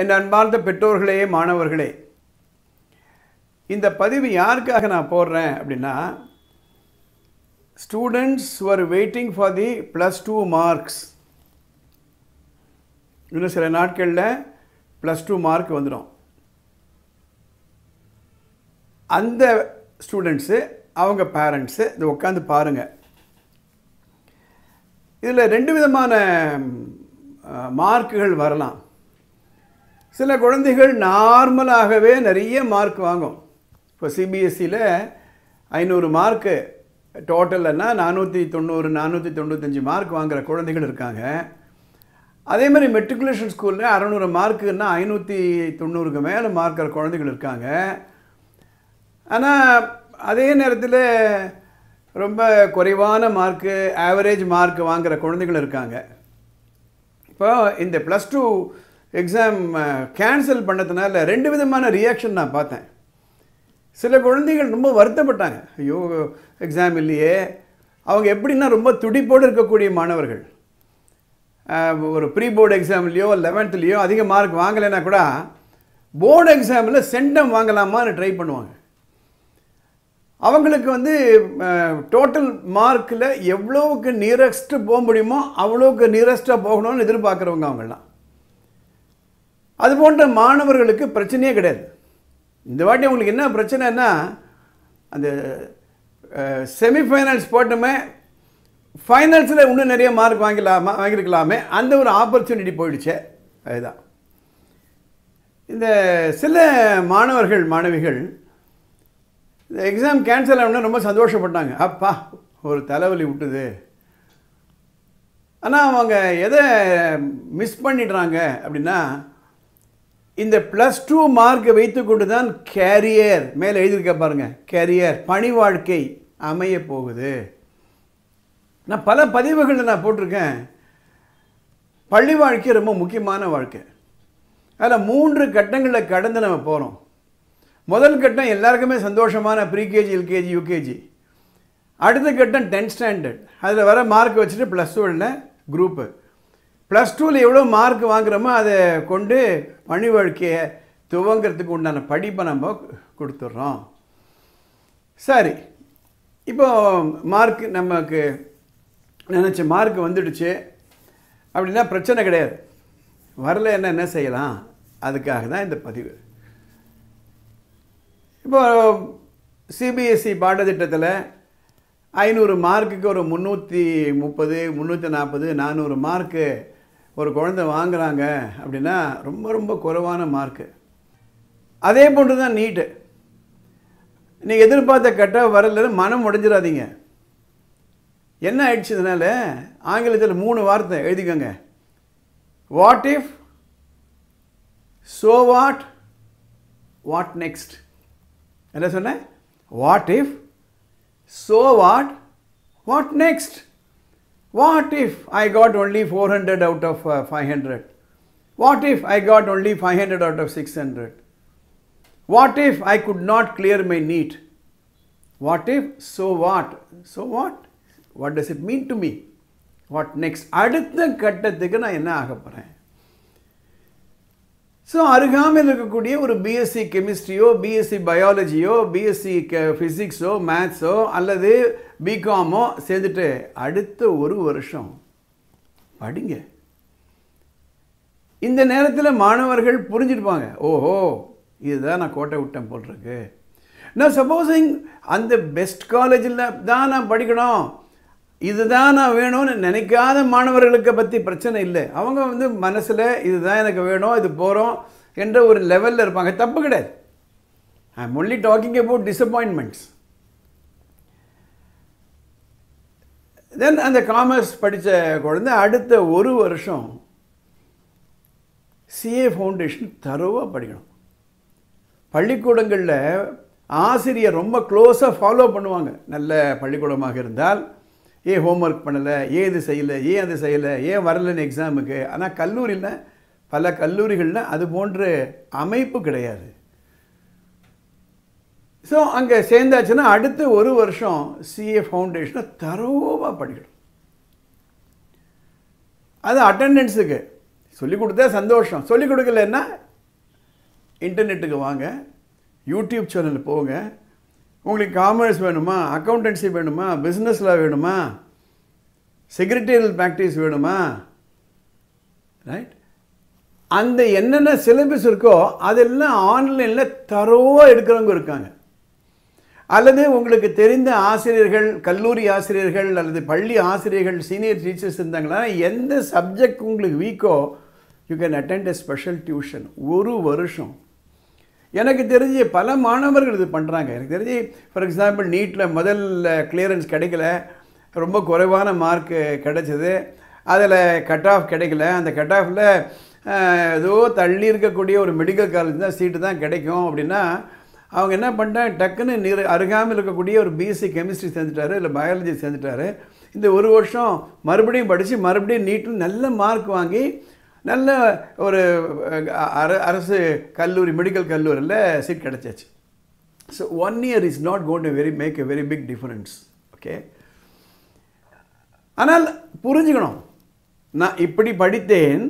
என் அன்பார்ந்த பெற்றோர்களே மாணவர்களே இந்த பதிவு யாருக்காக நான் போடுறேன் அப்படின்னா students are waiting for the plus two marks இன்னும் சில நாட்களில் ப்ளஸ் டூ மார்க் வந்துடும் அந்த ஸ்டூடெண்ட்ஸு அவங்க பேரண்ட்ஸு இது உட்காந்து பாருங்கள் இதில் ரெண்டு விதமான மார்க்குகள் வரலாம் சில குழந்தைகள் நார்மலாகவே நிறைய மார்க் வாங்கும் இப்போ சிபிஎஸ்சியில் e ஐநூறு மார்க்கு டோட்டல்னா நானூற்றி தொண்ணூறு நானூற்றி தொண்ணூத்தஞ்சு மார்க் வாங்குகிற குழந்தைகள் இருக்காங்க அதே மாதிரி மெட்ரிகுலேஷன் ஸ்கூலில் அறநூறு மார்க்குன்னா ஐநூற்றி தொண்ணூறுக்கு மேலே மார்க்கிற குழந்தைகள் இருக்காங்க ஆனால் அதே நேரத்தில் ரொம்ப குறைவான மார்க்கு ஆவரேஜ் மார்க் வாங்குகிற குழந்தைகள் இருக்காங்க இப்போ இந்த plus two exam cancel uh, பண்ணதுனால ரெண்டு விதமான ரியாக்ஷன் நான் பார்த்தேன் சில குழந்தைகள் ரொம்ப வருத்தப்பட்டாங்க ஐயோ எக்ஸாம் இல்லையே அவங்க எப்படின்னா ரொம்ப துடிப்போடு இருக்கக்கூடிய மாணவர்கள் ஒரு ப்ரீ போர்டு எக்ஸாம்லேயோ லெவன்த்துலேயோ அதிக மார்க் வாங்கலைன்னா கூட போர்டு எக்ஸாமில் சென்டம் வாங்கலாமான்னு ட்ரை பண்ணுவாங்க அவங்களுக்கு வந்து டோட்டல் மார்க்கில் எவ்வளோவுக்கு நியரஸ்ட்டு போக முடியுமோ அவ்வளோவுக்கு நியரஸ்ட்டாக போகணும்னு எதிர்பார்க்குறவங்க அவங்களாம் அது போன்ற மாணவர்களுக்கு பிரச்சனையே கிடையாது இந்த வாட்டி உங்களுக்கு என்ன பிரச்சனைன்னா அந்த செமிஃபைனல்ஸ் போட்டோமே ஃபைனல்ஸில் இன்னும் நிறைய மார்க் வாங்கிடலாமா வாங்கியிருக்கலாமே அந்த ஒரு ஆப்பர்ச்சுனிட்டி போயிடுச்சு அதுதான் இந்த சில மாணவர்கள் மாணவிகள் இந்த எக்ஸாம் கேன்சல் ஆகணும்னா ரொம்ப சந்தோஷப்பட்டாங்க அப்பா ஒரு தலைவலி விட்டுது ஆனால் அவங்க எதை மிஸ் பண்ணிடுறாங்க அப்படின்னா இந்த ப்ளஸ் டூ மார்க்கை வைத்து கொண்டு தான் கேரியர் மேலே எழுதியிருக்க பாருங்கள் கேரியர் பணி வாழ்க்கை அமைய போகுது நான் பல பதிவுகளில் நான் போட்டிருக்கேன் பள்ளி வாழ்க்கை ரொம்ப முக்கியமான வாழ்க்கை அதில் மூன்று கட்டங்களில் கடந்து நம்ம போகிறோம் முதல் கட்டம் எல்லாருக்குமே சந்தோஷமான ப்ரீகேஜி எல்கேஜி யூகேஜி அடுத்த கட்டம் டென்த் ஸ்டாண்டர்ட் அதில் வர மார்க் வச்சுட்டு ப்ளஸ் டூவில் குரூப்பு ப்ளஸ் டூவில் எவ்வளோ மார்க் வாங்குகிறோமோ அதை கொண்டு பணி வாழ்க்கையை துவங்கிறதுக்கு உண்டான படிப்பை நம்ம கொடுத்துட்றோம் சரி இப்போ மார்க் நமக்கு நினச்ச மார்க் வந்துடுச்சு அப்படின்னா பிரச்சனை கிடையாது வரல என்ன என்ன செய்யலாம் அதுக்காக தான் இந்த பதிவு இப்போ சிபிஎஸ்சி e பாடத்திட்டத்தில் ஐநூறு மார்க்குக்கு ஒரு முந்நூற்றி முப்பது முந்நூற்றி நாற்பது நானூறு மார்க்கு ஒரு குழந்தை வாங்குகிறாங்க அப்படின்னா ரொம்ப ரொம்ப குறைவான மார்க்கு அதே போன்று தான் நீட்டு நீங்கள் எதிர்பார்த்த கட்டாக வரலன்னு மனம் உடைஞ்சிடாதீங்க என்ன ஆயிடுச்சதுனால ஆங்கிலத்தில் மூணு வார்த்தை எழுதிக்கோங்க what if so what what next என்ன சொன்னேன் what if so what what next What if I got only 400 out of uh, 500? What if I got only 500 out of 600? What if I could not clear my need? What if? So what? So what? What does it mean to me? What next? அடுத்த கட்டத்துக்கு நான் என்ன ஆக போகிறேன் so அருகாமையில் இருக்கக்கூடிய ஒரு BSc கெமிஸ்ட்ரியோ பிஎஸ்சி பயாலஜியோ பிஎஸ்சி கெ ஃபிசிக்ஸோ மேத்ஸோ அல்லது பிகாமோ சேர்ந்துட்டு அடுத்த ஒரு வருஷம் படிங்க இந்த நேரத்தில் மாணவர்கள் புரிஞ்சிருப்பாங்க ஓஹோ இதுதான் நான் கோட்டை விட்டேன் போட்டிருக்கு நான் சப்போஸிங் அந்த பெஸ்ட் காலேஜில் தான் நான் படிக்கணும் இதுதான் நான் வேணும்னு நினைக்காத மாணவர்களுக்கு பற்றி பிரச்சனை இல்லை அவங்க வந்து மனசில் இதுதான் எனக்கு வேணும் இது போகிறோம் என்ற ஒரு லெவலில் இருப்பாங்க தப்பு கிடையாது I am only talking about disappointments then அந்த காமர்ஸ் படித்த குழந்தை அடுத்த ஒரு வருஷம் சிஏ ஃபவுண்டேஷன் தரவாக படிக்கணும் பள்ளிக்கூடங்களில் ஆசிரியர் ரொம்ப க்ளோஸாக ஃபாலோ பண்ணுவாங்க நல்ல பள்ளிக்கூடமாக இருந்தால் ஏன் ஹோம்ஒர்க் பண்ணலை ஏன் இது செய்யலை ஏன் அது செய்யலை ஏன் வரலன்னு எக்ஸாமுக்கு ஆனால் கல்லூரியில் பல கல்லூரிகளில் அது போன்ற அமைப்பு கிடையாது ஸோ அங்கே சேர்ந்தாச்சுன்னா அடுத்த ஒரு வருஷம் சிஏ ஃபவுண்டேஷனை தரோவாக படிக்கணும் அது அட்டண்டன்ஸுக்கு சொல்லிக் கொடுத்தா சந்தோஷம் சொல்லிக் கொடுக்கலன்னா இன்டர்நெட்டுக்கு வாங்க யூடியூப் சேனல் போங்க உங்களுக்கு காமர்ஸ் வேணுமா அக்கௌண்டன்சி வேணுமா பிஸ்னஸில் வேணுமா செக்ரட்டேரியல் ப்ராக்டிஸ் வேணுமா ரைட் அந்த என்னென்ன சிலபஸ் இருக்கோ அதெல்லாம் ஆன்லைனில் தரோவாக எடுக்கிறவங்க இருக்காங்க அல்லது உங்களுக்கு தெரிந்த ஆசிரியர்கள் கல்லூரி ஆசிரியர்கள் அல்லது பள்ளி ஆசிரியர்கள் சீனியர் டீச்சர்ஸ் இருந்தாங்களா எந்த சப்ஜெக்ட் உங்களுக்கு வீக்கோ you can attend a special tuition ஒரு வருஷம் எனக்கு தெரிஞ்சு பல மாணவர்கள் இது பண்ணுறாங்க எனக்கு தெரிஞ்சு ஃபார் எக்ஸாம்பிள் நீட்டில் முதல்ல கிளியரன்ஸ் கிடைக்கல ரொம்ப குறைவான மார்க்கு கிடைச்சது அதில் கட் ஆஃப் கிடைக்கல அந்த கட் ஆஃபில் ஏதோ தள்ளி இருக்கக்கூடிய ஒரு மெடிக்கல் காலேஜ் தான் சீட்டு தான் கிடைக்கும் அப்படின்னா அவங்க என்ன பண்ணிட்டாங்க டக்குன்னு நிறு அருகாமல் இருக்கக்கூடிய ஒரு பிஎஸ்சி கெமிஸ்ட்ரி சேர்ந்துட்டாரு இல்லை பயாலஜி சேர்ந்துட்டாரு இந்த ஒரு வருஷம் மறுபடியும் படித்து மறுபடியும் நீட்டில் நல்ல மார்க் வாங்கி நல்ல ஒரு அரசு கல்லூரி மெடிக்கல் கல்லூரியில் சீட் கிடச்சாச்சு so one year is not gone to very make a very big difference okay ஆனால் புரிஞ்சுக்கணும் நான் இப்படி படித்தேன்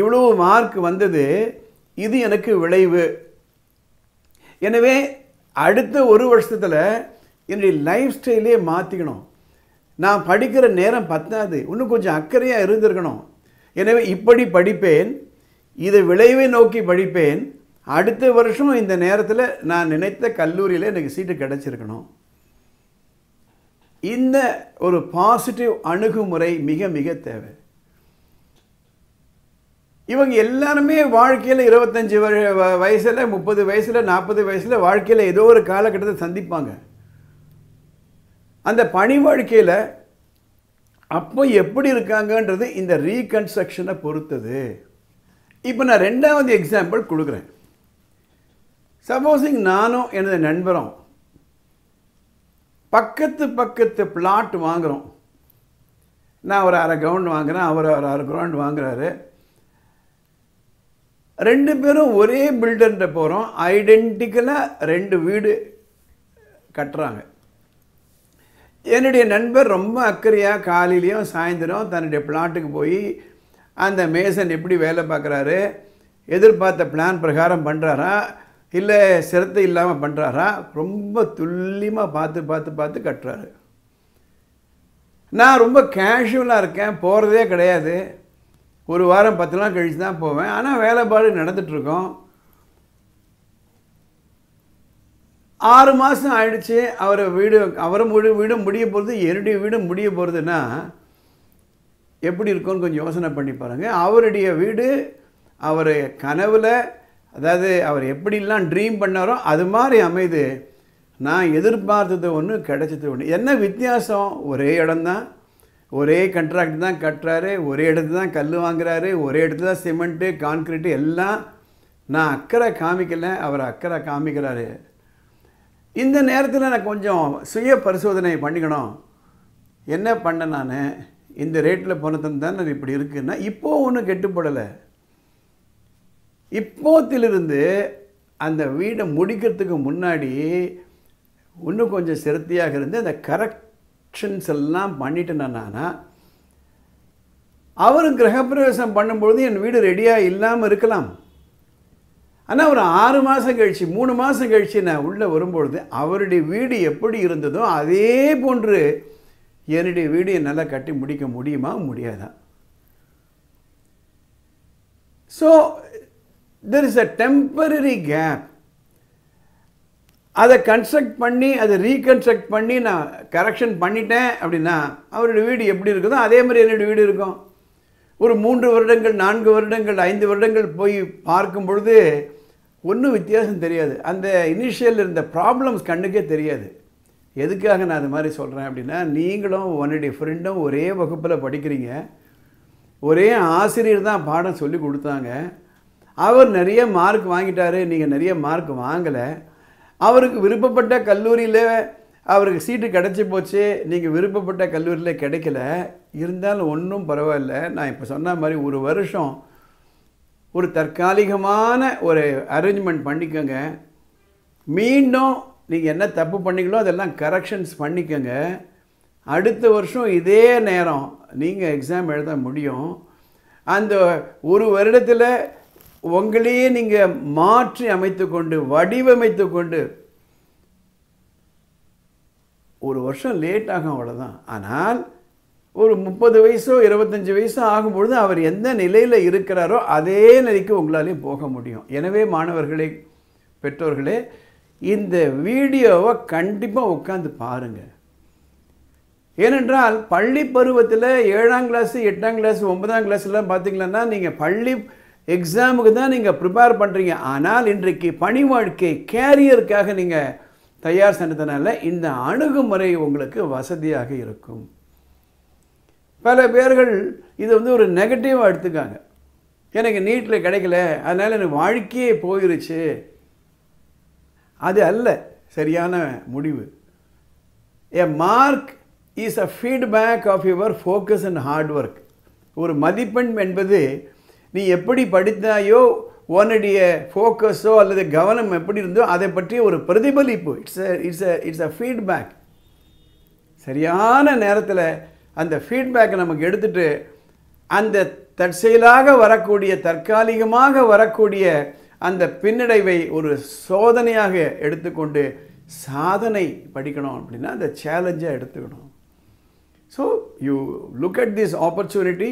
இவ்வளோ மார்க் வந்தது இது எனக்கு விளைவு எனவே அடுத்த ஒரு வருஷத்தில் என்னுடைய லைஃப் ஸ்டைலே மாற்றிக்கணும் நான் படிக்கிற நேரம் பத்தாது இன்னும் கொஞ்சம் அக்கறையாக இருந்திருக்கணும் எனவே இப்படி படிப்பேன் இதை விளைவை நோக்கி படிப்பேன் அடுத்த வருஷம் இந்த நேரத்தில் நான் நினைத்த கல்லூரியில் எனக்கு சீட்டு கிடச்சிருக்கணும் இந்த ஒரு பாசிட்டிவ் அணுகுமுறை மிக மிக தேவை இவங்க எல்லாருமே வாழ்க்கையில் இருபத்தஞ்சி வயசில் முப்பது வயசில் நாற்பது வயசில் வாழ்க்கையில் ஏதோ ஒரு காலகட்டத்தை சந்திப்பாங்க அந்த பணி வாழ்க்கையில் அப்போ எப்படி இருக்காங்கன்றது இந்த ரீகன்ஸ்ட்ரக்ஷனை பொறுத்தது இப்போ நான் ரெண்டாவது எக்ஸாம்பிள் கொடுக்குறேன் சப்போஸிங் நானும் எனது நண்பரும் பக்கத்து பக்கத்து பிளாட் வாங்குகிறோம் நான் ஒரு அரை கிரவுண்ட் வாங்குகிறேன் அவர் ஒரு அரை கிரவுண்ட் வாங்குறாரு ரெண்டு பேரும் ஒரே பில்டர்கிட்ட போகிறோம் ஐடென்டிக்கலாக ரெண்டு வீடு கட்டுறாங்க என்னுடைய நண்பர் ரொம்ப அக்கறையாக காலையிலையும் சாயந்தரம் தன்னுடைய பிளாட்டுக்கு போய் அந்த மேசன் எப்படி வேலை பார்க்குறாரு எதிர்பார்த்த பிளான் பிரகாரம் பண்ணுறாரா இல்லை சிரத்தை இல்லாமல் பண்ணுறாரா ரொம்ப துல்லியமாக பார்த்து பார்த்து பார்த்து கட்டுறாரு நான் ரொம்ப கேஷுவலாக இருக்கேன் போகிறதே கிடையாது ஒரு வாரம் பத்து நாள் கழித்து தான் போவேன் ஆனால் வேலைப்பாடு நடந்துகிட்ருக்கோம் ஆறு மாதம் ஆயிடுச்சு அவரை வீடு அவரும் வீடு வீடும் முடிய போகிறது என்னுடைய வீடும் முடிய போகிறதுன்னா எப்படி இருக்கும்னு கொஞ்சம் யோசனை பண்ணி பாருங்கள் அவருடைய வீடு அவர் கனவில் அதாவது அவர் எப்படிலாம் ட்ரீம் பண்ணாரோ அது மாதிரி அமைது நான் எதிர்பார்த்தது ஒன்று கிடைச்சது ஒன்று என்ன வித்தியாசம் ஒரே இடம்தான் ஒரே கண்ட்ராக்ட் தான் கட்டுறாரு ஒரே இடத்துல தான் கல் வாங்குறாரு ஒரே இடத்துல தான் சிமெண்ட்டு கான்க்ரீட்டு எல்லாம் நான் அக்கறை காமிக்கலை அவர் அக்கறை காமிக்கிறாரு இந்த நேரத்தில் நான் கொஞ்சம் சுய பரிசோதனை பண்ணிக்கணும் என்ன பண்ணேன் நான் இந்த ரேட்டில் போனதுன்னு தான் நான் இப்படி இருக்குன்னா இப்போது ஒன்றும் கெட்டுப்படலை இப்போத்திலிருந்து அந்த வீடை முடிக்கிறதுக்கு முன்னாடி இன்னும் கொஞ்சம் சிரத்தியாக இருந்து அந்த கரெக்ஷன்ஸ் எல்லாம் பண்ணிட்டேன்னா அவரும் கிரகப்பிரவேசம் பண்ணும்பொழுது என் வீடு ரெடியாக இல்லாமல் இருக்கலாம் ஆனால் ஒரு ஆறு மாதம் கழித்து மூணு மாதம் கழித்து நான் உள்ளே வரும்பொழுது அவருடைய வீடு எப்படி இருந்ததோ அதே போன்று என்னுடைய வீடு என்னால் கட்டி முடிக்க முடியுமா முடியாதா so there is a temporary gap அதை கன்ஸ்ட்ரக்ட் பண்ணி அதை ரீகன்ஸ்ட்ரக்ட் பண்ணி நான் கரெக்ஷன் பண்ணிட்டேன் அப்படின்னா அவருடைய வீடு எப்படி இருக்குதோ அதே மாதிரி என்னுடைய வீடு இருக்கும் ஒரு மூன்று வருடங்கள் நான்கு வருடங்கள் ஐந்து வருடங்கள் போய் பார்க்கும் பொழுது ஒன்றும் வித்தியாசம் தெரியாது அந்த இனிஷியல் இருந்த ப்ராப்ளம்ஸ் கண்ணுக்கே தெரியாது எதுக்காக நான் அது மாதிரி சொல்கிறேன் அப்படின்னா நீங்களும் உன்னுடைய ஃப்ரெண்டும் ஒரே வகுப்பில் படிக்கிறீங்க ஒரே ஆசிரியர் தான் பாடம் சொல்லி கொடுத்தாங்க அவர் நிறைய மார்க் வாங்கிட்டார் நீங்கள் நிறைய மார்க் வாங்கலை அவருக்கு விருப்பப்பட்ட கல்லூரியில் அவருக்கு சீட்டு கிடச்சி போச்சு நீங்கள் விருப்பப்பட்ட கல்லூரியில் கிடைக்கல இருந்தாலும் ஒன்றும் பரவாயில்ல நான் இப்போ சொன்ன மாதிரி ஒரு வருஷம் ஒரு தற்காலிகமான ஒரு அரேஞ்ச்மெண்ட் பண்ணிக்கோங்க மீண்டும் நீங்கள் என்ன தப்பு பண்ணிங்களோ அதெல்லாம் கரெக்ஷன்ஸ் பண்ணிக்கோங்க அடுத்த வருஷம் இதே நேரம் நீங்கள் எக்ஸாம் எழுத முடியும் அந்த ஒரு வருடத்தில் உங்களையே நீங்கள் மாற்றி அமைத்து கொண்டு வடிவமைத்து கொண்டு ஒரு வருஷம் லேட் ஆகும் அவ்வளோதான் ஆனால் ஒரு முப்பது வயசோ இருபத்தஞ்சி வயசோ ஆகும்பொழுது அவர் எந்த நிலையில் இருக்கிறாரோ அதே நிலைக்கு உங்களாலையும் போக முடியும் எனவே மாணவர்களே பெற்றோர்களே இந்த வீடியோவை கண்டிப்பாக உட்காந்து பாருங்கள் ஏனென்றால் பள்ளி பருவத்தில் ஏழாம் கிளாஸ் எட்டாம் கிளாஸ் ஒன்பதாம் கிளாஸ்லாம் பார்த்தீங்கன்னா நீங்கள் பள்ளி எக்ஸாமுக்கு தான் நீங்கள் ப்ரிப்பேர் பண்ணுறீங்க ஆனால் இன்றைக்கு பணி வாழ்க்கை கேரியருக்காக நீங்கள் தயார் செஞ்சதுனால இந்த அணுகுமுறை உங்களுக்கு வசதியாக இருக்கும் பல பேர்கள் இதை வந்து ஒரு நெகட்டிவாக எடுத்துக்காங்க எனக்கு நீட்டில் கிடைக்கல அதனால் எனக்கு வாழ்க்கையே போயிருச்சு அது அல்ல சரியான முடிவு a mark is a feedback of your focus and hard work ஒரு மதிப்பெண் என்பது நீ எப்படி படித்தாயோ உன்னுடைய ஃபோக்கஸோ அல்லது கவனம் எப்படி இருந்தோ அதை பற்றிய ஒரு பிரதிபலிப்பு it's it's it's a feedback சரியான நேரத்தில் அந்த ஃபீட்பேக்கை நமக்கு எடுத்துகிட்டு அந்த தற்செயலாக வரக்கூடிய தற்காலிகமாக வரக்கூடிய அந்த பின்னடைவை ஒரு சோதனையாக எடுத்துக்கொண்டு சாதனை படிக்கணும் அப்படின்னா அந்த சேலஞ்சாக எடுத்துக்கணும் so you look at this opportunity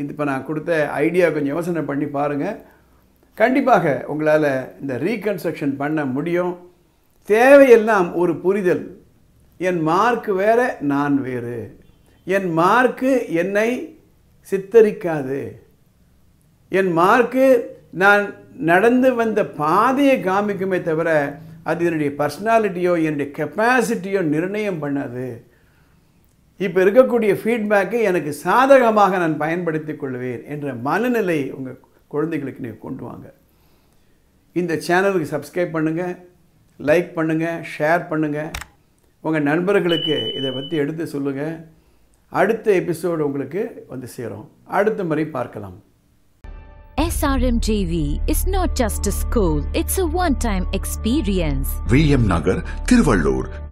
இது இப்போ நான் கொடுத்த ஐடியா கொஞ்சம் யோசனை பண்ணி பாருங்கள் கண்டிப்பாக உங்களால் இந்த ரீகன்ஸ்ட்ரக்ஷன் பண்ண முடியும் தேவையெல்லாம் ஒரு புரிதல் என் மார்க் வேறு நான் வேறு என் மார்க்கு என்னை சித்தரிக்காது என் மார்க்கு நான் நடந்து வந்த பாதையை காமிக்குமே தவிர அது என்னுடைய பர்சனாலிட்டியோ என்னுடைய கெப்பாசிட்டியோ நிர்ணயம் பண்ணாது இப்போ இருக்கக்கூடிய ஃபீட்பேக்கை எனக்கு சாதகமாக நான் பயன்படுத்தி கொள்வேன் என்ற மனநிலை உங்கள் குழந்தைகளுக்கு நீங்கள் கொண்டு வாங்க இந்த சேனலுக்கு சப்ஸ்கிரைப் பண்ணுங்கள் லைக் பண்ணுங்கள் ஷேர் பண்ணுங்கள் உங்கள் நண்பர்களுக்கு இதை பற்றி எடுத்து சொல்லுங்கள் அடுத்த எபிசோடு உங்களுக்கு வந்து சேரும் அடுத்த முறை பார்க்கலாம் SRM SRMJV is not just a school, it's a one-time experience. VM Nagar, Tiruvallur,